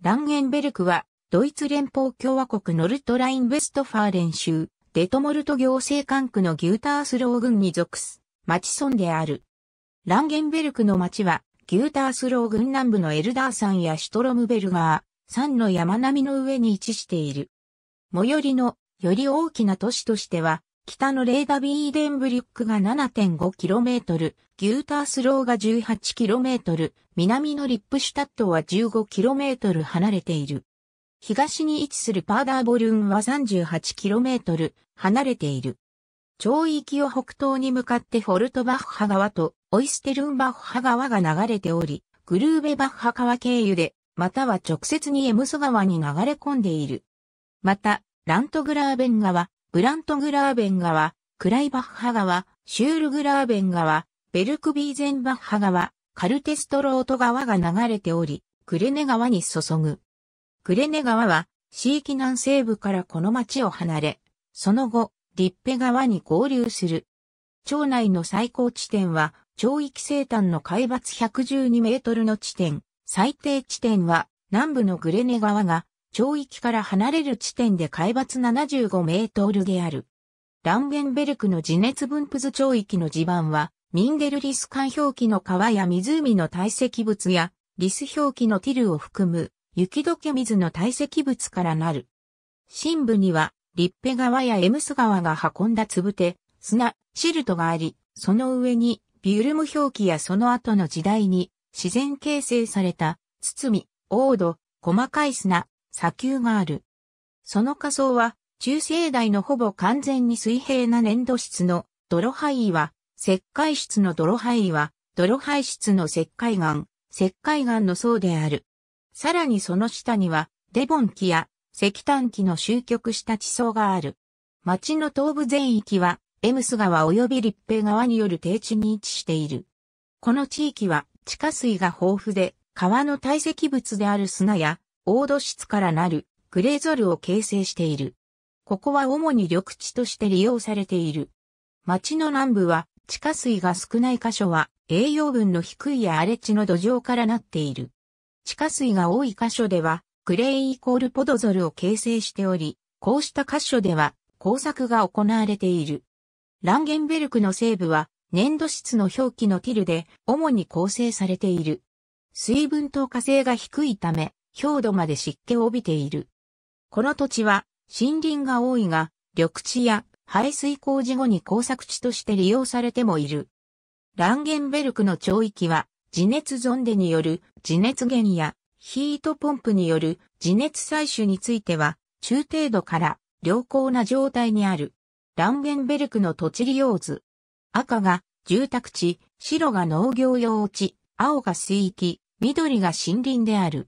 ランゲンベルクは、ドイツ連邦共和国ノルトライン・ウェストファーレン州、デトモルト行政管区のギュータースロー郡に属す、町村である。ランゲンベルクの町は、ギュータースロー郡南部のエルダー山やシュトロムベルガー、山の山並みの上に位置している。最寄りの、より大きな都市としては、北のレーダビーデンブリュックが 7.5km、ギュータースローが 18km、南のリップシュタットは 15km 離れている。東に位置するパーダーボルンは 38km 離れている。町域を北東に向かってフォルトバッハ川とオイステルンバッハ川が流れており、グルーベバッハ川経由で、または直接にエムス川に流れ込んでいる。また、ラントグラーベン川、ブラントグラーベン川、クライバッハ川、シュールグラーベン川、ベルクビーゼンバッハ川、カルテストロート川が流れており、クレネ川に注ぐ。クレネ川は、地域南西部からこの町を離れ、その後、リッペ川に合流する。町内の最高地点は、町域西端の海抜112メートルの地点、最低地点は、南部のグレネ川が町域から離れる地点で海抜75メートルである。ランゲンベルクの地熱分布図町域の地盤は、ミンデルリス環氷期の川や湖の堆積物や、リス氷期のティルを含む、雪解け水の堆積物からなる。深部には、リッペ川やエムス川が運んだつぶて、砂、シルトがあり、その上に、ビュルム表記やその後の時代に、自然形成された、包み、黄土、細かい砂、砂丘がある。その仮想は、中世代のほぼ完全に水平な粘土質の泥灰岩、石灰質の泥灰岩、泥灰質の石灰岩、石灰岩の層である。さらにその下には、デボン期や石炭期の集局した地層がある。町の東部全域は、エムス川及び立平川による低地に位置している。この地域は地下水が豊富で、川の堆積物である砂や黄土質からなるグレーゾルを形成している。ここは主に緑地として利用されている。町の南部は地下水が少ない箇所は栄養分の低い荒れ地の土壌からなっている。地下水が多い箇所ではグレーイコールポドゾルを形成しており、こうした箇所では工作が行われている。ランゲンベルクの西部は粘土質の表記のティルで主に構成されている。水分透過性が低いため、表土まで湿気を帯びている。この土地は森林が多いが、緑地や排水工事後に工作地として利用されてもいる。ランゲンベルクの町域は、地熱ゾンデによる地熱源やヒートポンプによる地熱採取については、中程度から良好な状態にある。ランゲンベルクの土地利用図。赤が住宅地、白が農業用地、青が水域、緑が森林である。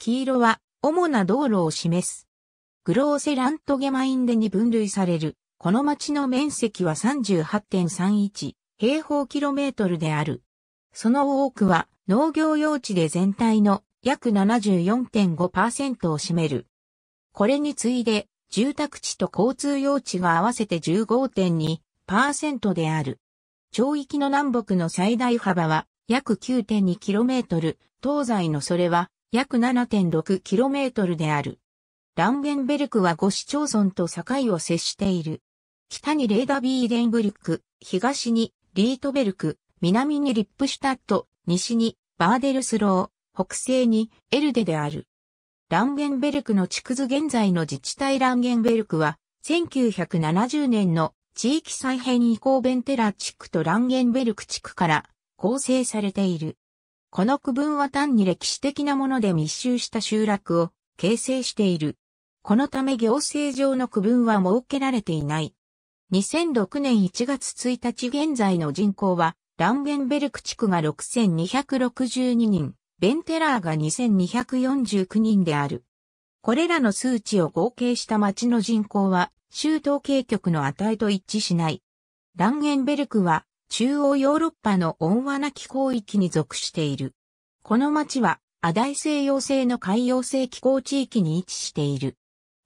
黄色は主な道路を示す。グローセラントゲマインデに分類される。この町の面積は38.31平方キロメートルである。その多くは農業用地で全体の約74.5%を占める。これに次いで住宅地と交通用地が合わせて15.2%である。町域の南北の最大幅は約 9.2km、東西のそれは約 7.6km である。ランゲンベルクは5市町村と境を接している。北にレーダビーデンブルク、東にリートベルク、南にリップシュタット、西にバーデルスロー、北西にエルデである。ランゲンベルクの地区図現在の自治体ランゲンベルクは、1970年の地域再編移行ベンテラ地区とランゲンベルク地区から構成されている。この区分は単に歴史的なもので密集した集落を形成している。このため行政上の区分は設けられていない。2006年1月1日現在の人口は、ランゲンベルク地区が6262人、ベンテラーが2249人である。これらの数値を合計した町の人口は、州統計局の値と一致しない。ランゲンベルクは、中央ヨーロッパの温和な気候域に属している。この町は、亜大西洋性の海洋性気候地域に位置している。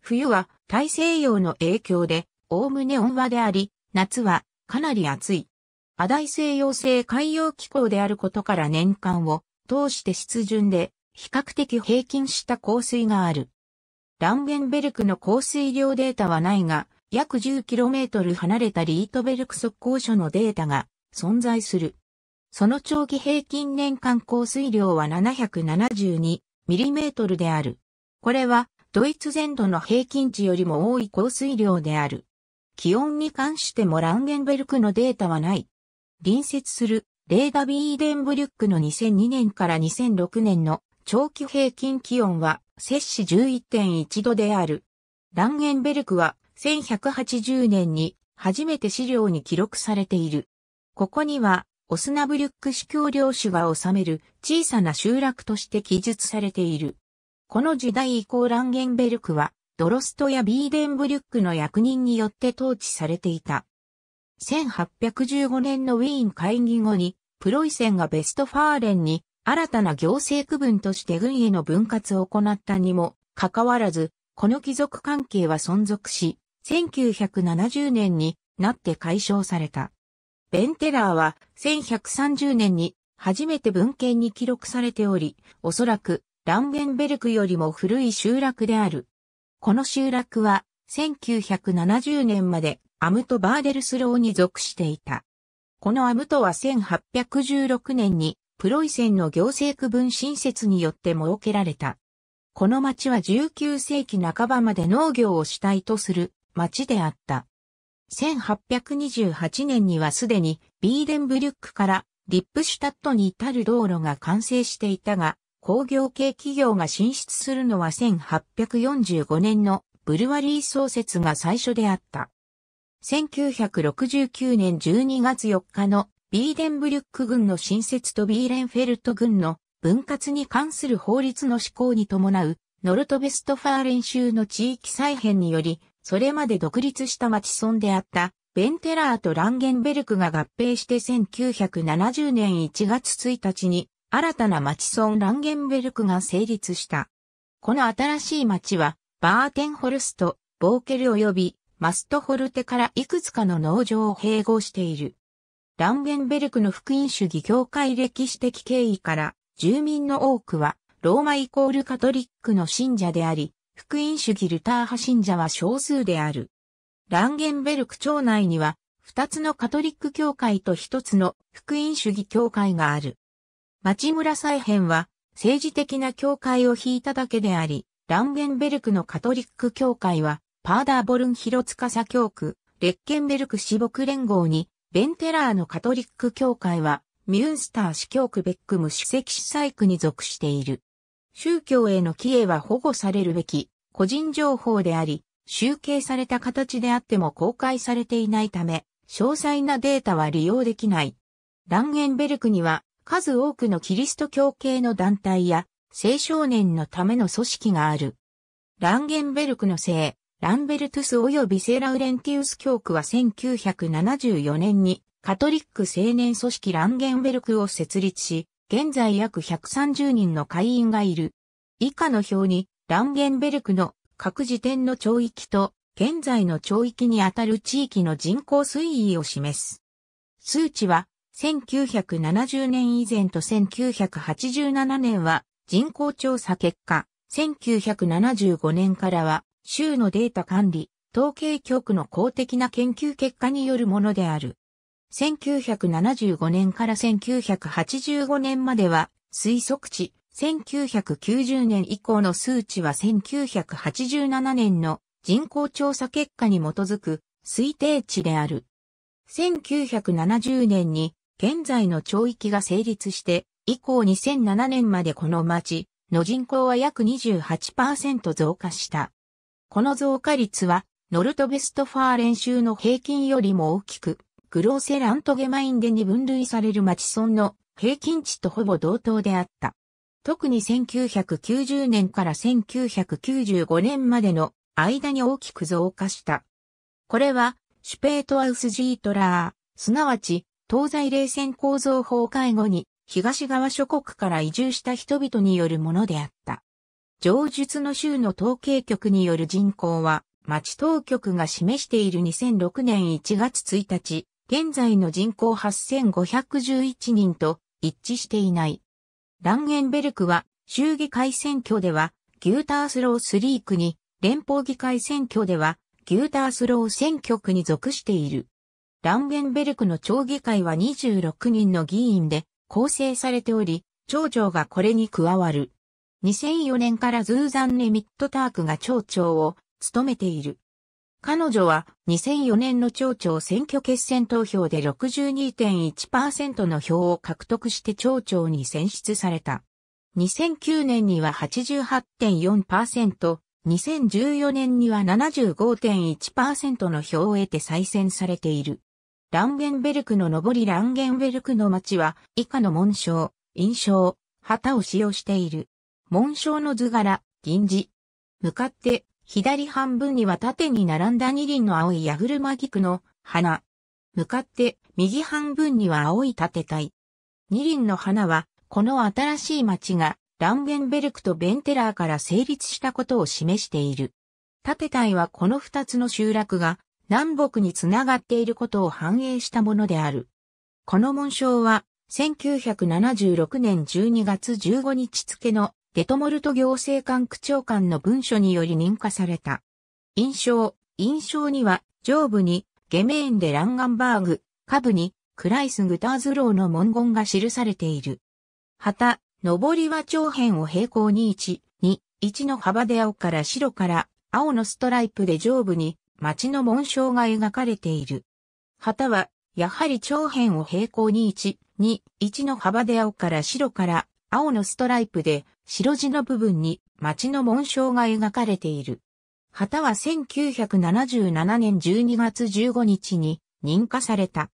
冬は大西洋の影響で、おおむね温和であり、夏はかなり暑い。亜大西洋性海洋気候であることから年間を通して湿潤で、比較的平均した降水がある。ランゲンベルクの降水量データはないが、約 10km 離れたリートベルク速攻所のデータが存在する。その長期平均年間降水量は7 7 2トルである。これはドイツ全土の平均値よりも多い降水量である。気温に関してもランゲンベルクのデータはない。隣接するレーダビーデンブリュックの2002年から2006年の長期平均気温は摂氏11.1度である。ランゲンベルクは1180年に初めて資料に記録されている。ここには、オスナブリュック司教領主が治める小さな集落として記述されている。この時代以降ランゲンベルクは、ドロストやビーデンブリュックの役人によって統治されていた。1815年のウィーン会議後に、プロイセンがベストファーレンに新たな行政区分として軍への分割を行ったにもかかわらず、この貴族関係は存続し、1970年になって解消された。ベンテラーは1130年に初めて文献に記録されており、おそらくランゲンベルクよりも古い集落である。この集落は1970年までアムト・バーデルスローに属していた。このアムトは1816年にプロイセンの行政区分新設によって設けられた。この町は19世紀半ばまで農業を主体とする町であった。1828年にはすでにビーデンブリュックからリップシュタットに至る道路が完成していたが、工業系企業が進出するのは1845年のブルワリー創設が最初であった。1969年12月4日のビーデンブリュック軍の新設とビーレンフェルト軍の分割に関する法律の施行に伴うノルトベストファーレン州の地域再編によりそれまで独立した町村であったベンテラーとランゲンベルクが合併して1970年1月1日に新たな町村ランゲンベルクが成立した。この新しい町はバーテンホルスト、ボーケル及びマストホルテからいくつかの農場を併合している。ランゲンベルクの福音主義教会歴史的経緯から住民の多くはローマイコールカトリックの信者であり、福音主義ルター派信者は少数である。ランゲンベルク町内には、二つのカトリック教会と一つの福音主義教会がある。町村再編は、政治的な教会を引いただけであり、ランゲンベルクのカトリック教会は、パーダーボルン広サ教区、レッケンベルク四牧連合に、ベンテラーのカトリック教会は、ミュンスター市教区ベックム主席司祭区に属している。宗教への帰依は保護されるべき個人情報であり、集計された形であっても公開されていないため、詳細なデータは利用できない。ランゲンベルクには数多くのキリスト教系の団体や青少年のための組織がある。ランゲンベルクの聖、ランベルトゥス及びセーラウレンティウス教区は1974年にカトリック青年組織ランゲンベルクを設立し、現在約130人の会員がいる。以下の表に、ランゲンベルクの各時点の町域と、現在の町域にあたる地域の人口推移を示す。数値は、1970年以前と1987年は人口調査結果、1975年からは州のデータ管理、統計局の公的な研究結果によるものである。1975年から1985年までは推測値、1990年以降の数値は1987年の人口調査結果に基づく推定値である。1970年に現在の町域が成立して以降2007年までこの町の人口は約28%増加した。この増加率はノルトベストファー練習の平均よりも大きくグローセラントゲマインデに分類される町村の平均値とほぼ同等であった。特に1990年から1995年までの間に大きく増加した。これは、シュペートアウスジートラー、すなわち、東西冷戦構造崩壊後に、東側諸国から移住した人々によるものであった。上述の州の統計局による人口は、町当局が示している2006年1月1日、現在の人口8511人と一致していない。ランゲンベルクは州議会選挙ではギュータースロー3区に、連邦議会選挙ではギュータースロー選挙区に属している。ランゲンベルクの町議会は26人の議員で構成されており、町長がこれに加わる。2004年からズーザン・レミットタークが町長を務めている。彼女は2004年の町長選挙決選投票で62.1%の票を獲得して町長に選出された。2009年には88.4%、2014年には75.1%の票を得て再選されている。ランゲンベルクの上りランゲンベルクの町は以下の紋章、印象、旗を使用している。紋章の図柄、銀字。向かって左半分には縦に並んだ二輪の青いヤフルマギクの花。向かって右半分には青い縦体。二輪の花は、この新しい町がランゲンベルクとベンテラーから成立したことを示している。縦体はこの二つの集落が南北につながっていることを反映したものである。この紋章は1976年12月15日付のデトモルト行政官区長官の文書により認可された。印象、印象には、上部に、ゲメーンでランガンバーグ、下部に、クライス・グターズローの文言が記されている。旗、上りは長辺を平行に1、2、1の幅で青から白から青のストライプで上部に町の紋章が描かれている。旗は、やはり長辺を平行に1、2、1の幅で青から白から青のストライプで白地の部分に町の紋章が描かれている。旗は1977年12月15日に認可された。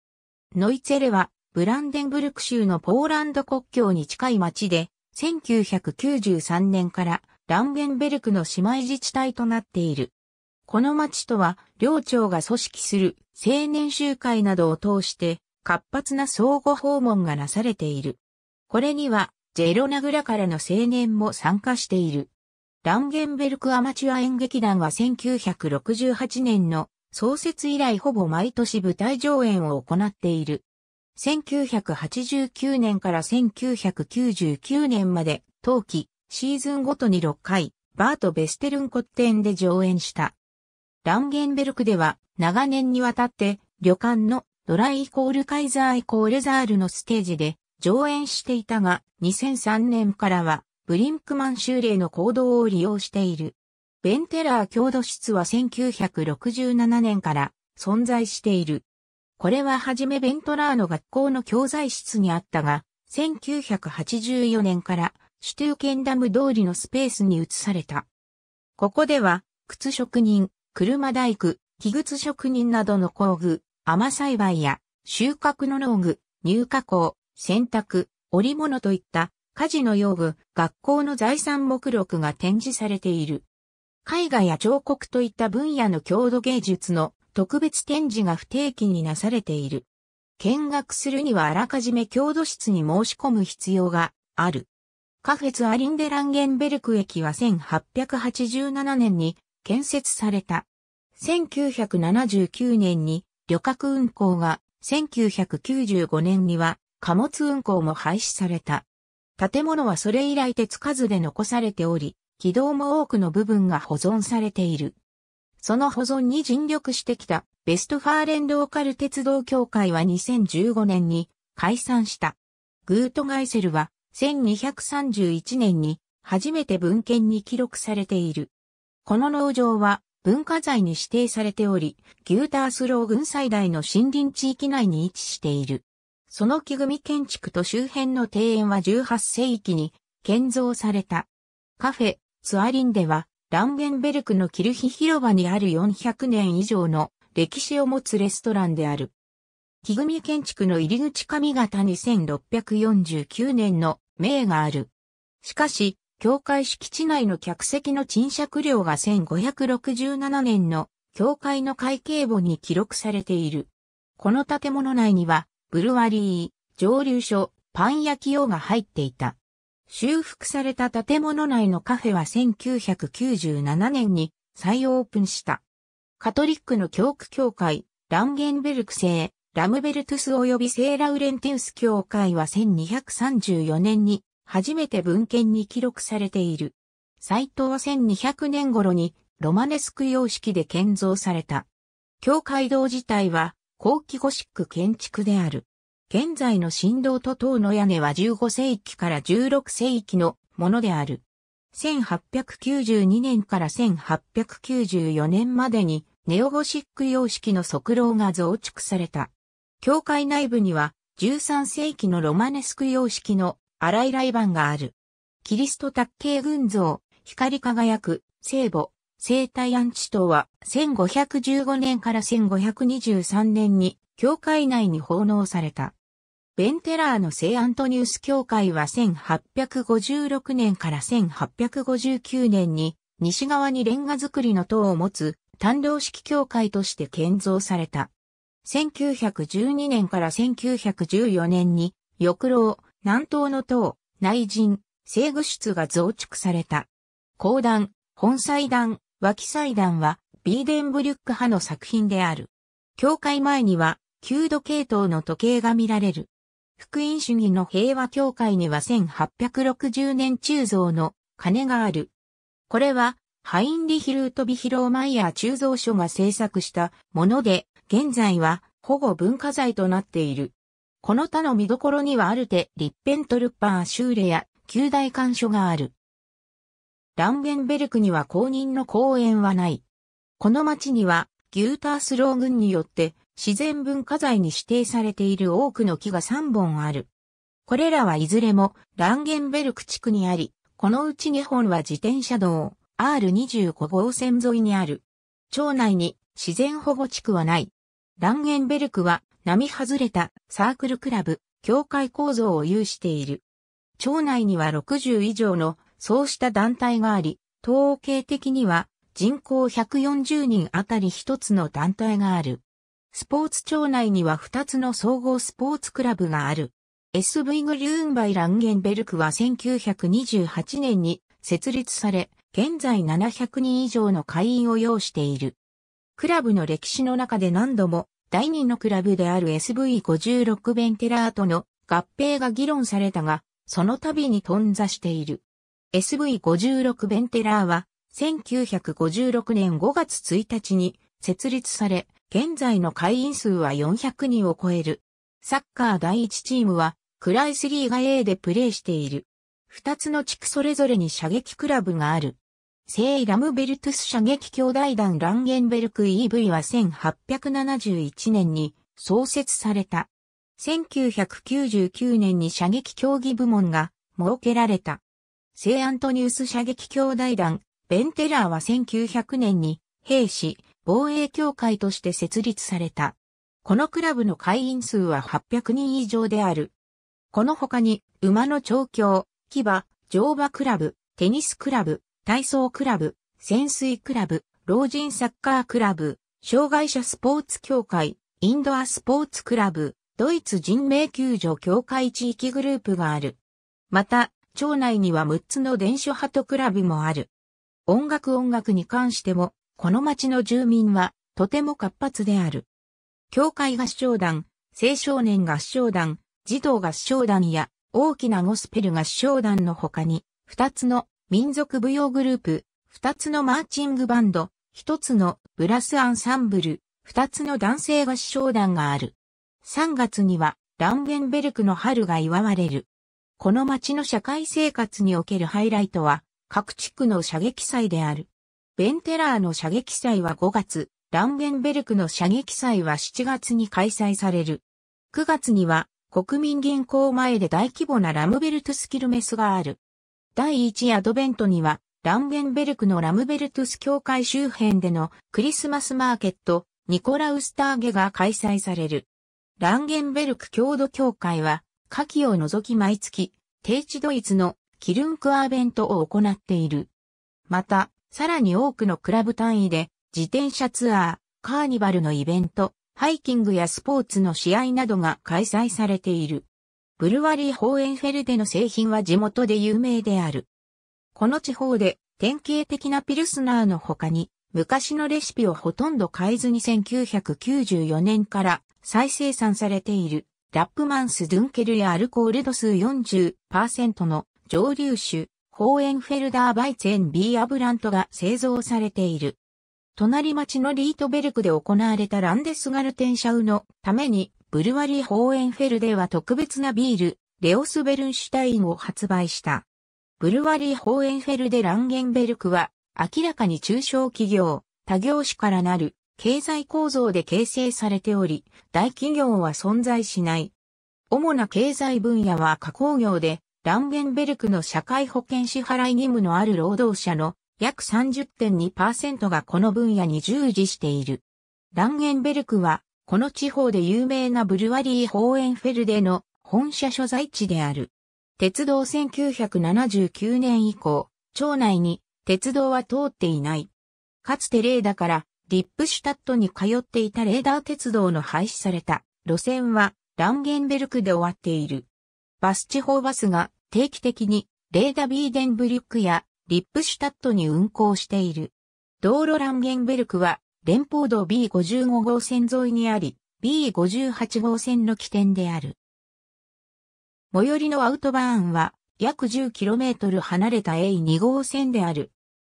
ノイツェレはブランデンブルク州のポーランド国境に近い町で、1993年からランゲンベルクの姉妹自治体となっている。この町とは、領庁が組織する青年集会などを通して、活発な相互訪問がなされている。これには、ジェロナグラからの青年も参加している。ランゲンベルクアマチュア演劇団は1968年の創設以来ほぼ毎年舞台上演を行っている。1989年から1999年まで、冬季、シーズンごとに6回、バート・ベステルンコッテンで上演した。ランゲンベルクでは、長年にわたって、旅館のドライイコールカイザーイコールザールのステージで、上演していたが、2003年からは、ブリンクマン州令の行動を利用している。ベンテラー郷土室は1967年から存在している。これははじめベントラーの学校の教材室にあったが、1984年からシュトゥーケンダム通りのスペースに移された。ここでは、靴職人、車大工、木靴職人などの工具、甘栽培や収穫の農具、乳加工、洗濯、織物といった家事の用具、学校の財産目録が展示されている。絵画や彫刻といった分野の郷土芸術の特別展示が不定期になされている。見学するにはあらかじめ郷土室に申し込む必要がある。カフェツアリンデランゲンベルク駅は1887年に建設された。1979年に旅客運行が1995年には貨物運行も廃止された。建物はそれ以来手つかずで残されており、軌道も多くの部分が保存されている。その保存に尽力してきたベストファーレンローカル鉄道協会は2015年に解散した。グートガイセルは1231年に初めて文献に記録されている。この農場は文化財に指定されており、ギュータースロー群最大の森林地域内に位置している。その木組建築と周辺の庭園は18世紀に建造された。カフェ、ツアリンでは、ランゲンベルクのキルヒ広場にある400年以上の歴史を持つレストランである。木組建築の入り口上方に1649年の名がある。しかし、教会敷地内の客席の賃借料が1567年の教会の会計簿に記録されている。この建物内にはブルワリー、蒸留所、パン焼き用が入っていた。修復された建物内のカフェは1997年に再オープンした。カトリックの教区教会、ランゲンベルク製、ラムベルトゥス及び聖ラウレンティウス教会は1234年に初めて文献に記録されている。サイトは1200年頃にロマネスク様式で建造された。教会堂自体は後期ゴシック建築である。現在の振動と塔の屋根は15世紀から16世紀のものである。1892年から1894年までにネオゴシック様式の側廊が増築された。教会内部には13世紀のロマネスク様式の荒い雷板がある。キリスト卓形群像、光り輝く、聖母、生体安置塔は1515年から1523年に教会内に奉納された。ベンテラーの聖アントニウス教会は1856年から1859年に西側にレンガ造りの塔を持つ単量式教会として建造された。1912年から1914年に翼廊、南東の塔、内陣、西具室が増築された。高団、本祭団、脇祭壇はビーデンブリュック派の作品である。教会前には旧度系統の時計が見られる。福音主義の平和教会には1860年鋳造の鐘がある。これはハインリヒルートビヒローマイヤー鋳造所が制作したもので、現在は保護文化財となっている。この他の見どころにはあるて、リッペントルッパー・シューレや旧大館所がある。ランゲンベルクには公認の公園はない。この町には、ギュータースロー群によって自然文化財に指定されている多くの木が3本ある。これらはいずれもランゲンベルク地区にあり、このうち2本は自転車道 R25 号線沿いにある。町内に自然保護地区はない。ランゲンベルクは波外れたサークルクラブ、境会構造を有している。町内には60以上のそうした団体があり、統計的には人口140人あたり一つの団体がある。スポーツ庁内には二つの総合スポーツクラブがある。SV グリューンバイ・ランゲンベルクは1928年に設立され、現在700人以上の会員を要している。クラブの歴史の中で何度も第二のクラブである SV56 ベンテラーとの合併が議論されたが、その度に頓挫している。SV56 ベンテラーは、1956年5月1日に設立され、現在の会員数は400人を超える。サッカー第一チームは、クライスリーガ A でプレーしている。二つの地区それぞれに射撃クラブがある。聖ラムベルトゥス射撃兄弟団ランゲンベルク EV は1871年に創設された。1999年に射撃競技部門が設けられた。聖アントニウス射撃兄弟団、ベンテラーは1900年に、兵士、防衛協会として設立された。このクラブの会員数は800人以上である。この他に、馬の調教、騎馬、乗馬クラブ、テニスクラブ、体操クラブ、潜水クラブ、老人サッカークラブ、障害者スポーツ協会、インドアスポーツクラブ、ドイツ人命救助協会地域グループがある。また、町内には6つの電書ハクラブもある。音楽音楽に関しても、この町の住民は、とても活発である。教会合唱団、青少年合唱団、児童合唱団や、大きなゴスペル合唱団の他に、2つの民族舞踊グループ、2つのマーチングバンド、1つのブラスアンサンブル、2つの男性合唱団がある。3月には、ランゲンベルクの春が祝われる。この町の社会生活におけるハイライトは、各地区の射撃祭である。ベンテラーの射撃祭は5月、ランゲンベルクの射撃祭は7月に開催される。9月には、国民銀行前で大規模なラムベルトスキルメスがある。第1アドベントには、ランゲンベルクのラムベルトス教会周辺でのクリスマスマーケット、ニコラウスターゲが開催される。ランゲンベルク郷土協会は、夏季を除き毎月、低地ドイツのキルンクアーベントを行っている。また、さらに多くのクラブ単位で、自転車ツアー、カーニバルのイベント、ハイキングやスポーツの試合などが開催されている。ブルワリー・ホーエンフェルデの製品は地元で有名である。この地方で典型的なピルスナーの他に、昔のレシピをほとんど変えずに1994年から再生産されているラップマンス・ドゥンケルやアルコール度数40%の蒸留酒、ホーエンフェルダー・バイツェン・ビー・アブラントが製造されている。隣町のリートベルクで行われたランデスガルテンシャウのために、ブルワリー・ホーエンフェルデは特別なビール、レオス・ベルンシュタインを発売した。ブルワリー・ホーエンフェルデ・ランゲンベルクは、明らかに中小企業、他業種からなる経済構造で形成されており、大企業は存在しない。主な経済分野は加工業で、ランゲンベルクの社会保険支払い義務のある労働者の約30.2%がこの分野に従事している。ランゲンベルクは、この地方で有名なブルワリー・ホーエンフェルデの本社所在地である。鉄道1979年以降、町内に鉄道は通っていない。かつて例だからリップシュタットに通っていたレーダー鉄道の廃止された路線はランゲンベルクで終わっている。バス地方バスが定期的にレーダービーデンブリュックやリップシュタットに運行している。道路ランゲンベルクは連邦道 B55 号線沿いにあり、B58 号線の起点である。最寄りのアウトバーンは約 10km 離れた A2 号線である。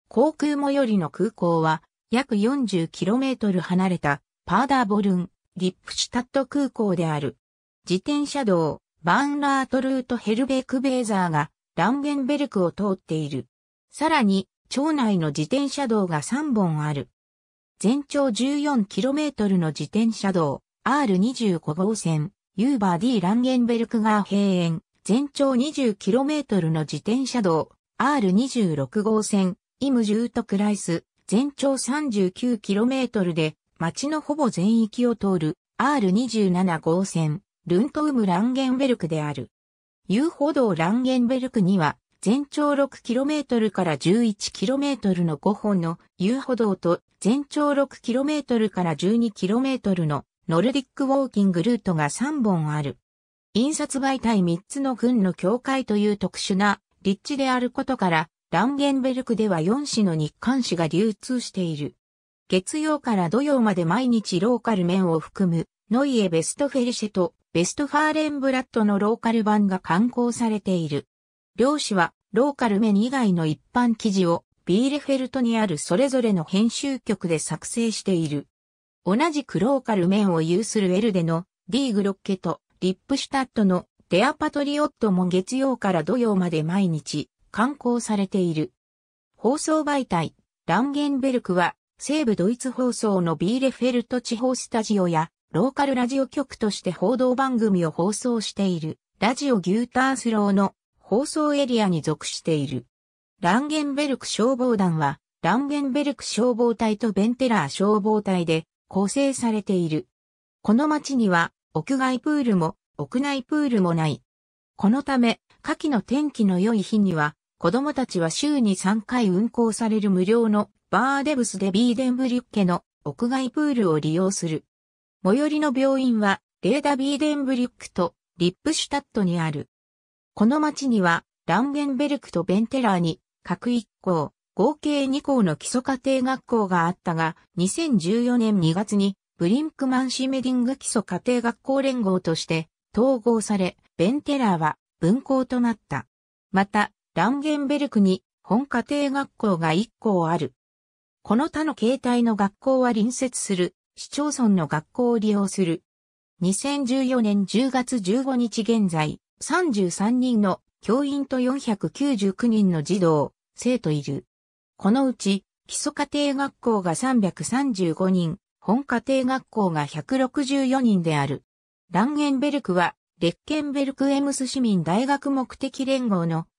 航空最寄りの空港は約 40km 離れたパーダーボルン、リップシュタット空港である。自転車道、バーンラートルートヘルベークベーザーがランゲンベルクを通っている。さらに、町内の自転車道が3本ある。全長 14km の自転車道、R25 号線、ユーバー D ランゲンベルクが閉園。全長 20km の自転車道、R26 号線、イムジュートクライス、全長 39km で、町のほぼ全域を通る R27 号線、ルントウム・ランゲンベルクである。遊歩道ランゲンベルクには、全長 6km から 11km の5本の遊歩道と、全長 6km から 12km のノルディックウォーキングルートが3本ある。印刷媒体3つの軍の境界という特殊な立地であることから、ランゲンベルクでは4紙の日刊紙が流通している。月曜から土曜まで毎日ローカル面を含む、ノイエ・ベストフェルシェとベストファーレンブラッドのローカル版が刊行されている。両紙はローカル面以外の一般記事をビーレフェルトにあるそれぞれの編集局で作成している。同じくローカル面を有するエルデのディーグロッケとリップシュタットのデアパトリオットも月曜から土曜まで毎日刊行されている。放送媒体、ランゲンベルクは、西部ドイツ放送のビーレフェルト地方スタジオや、ローカルラジオ局として報道番組を放送している、ラジオギュータースローの放送エリアに属している。ランゲンベルク消防団は、ランゲンベルク消防隊とベンテラー消防隊で構成されている。この町には、屋外プールも、屋内プールもない。このため、夏季の天気の良い日には、子供たちは週に3回運行される無料のバーデブスでビーデンブリュッケの屋外プールを利用する。最寄りの病院はレーダビーデンブリュックとリップシュタットにある。この町にはランゲンベルクとベンテラーに各1校、合計2校の基礎家庭学校があったが、2014年2月にブリンクマンシメディング基礎家庭学校連合として統合され、ベンテラーは分校となった。また、ランゲンベルクに本家庭学校が1校ある。この他の形態の学校は隣接する市町村の学校を利用する。2014年10月15日現在、33人の教員と499人の児童、生徒いる。このうち、基礎家庭学校が335人、本家庭学校が164人である。ランゲンベルクは、レッケンベルクエムス市民大学目的連合の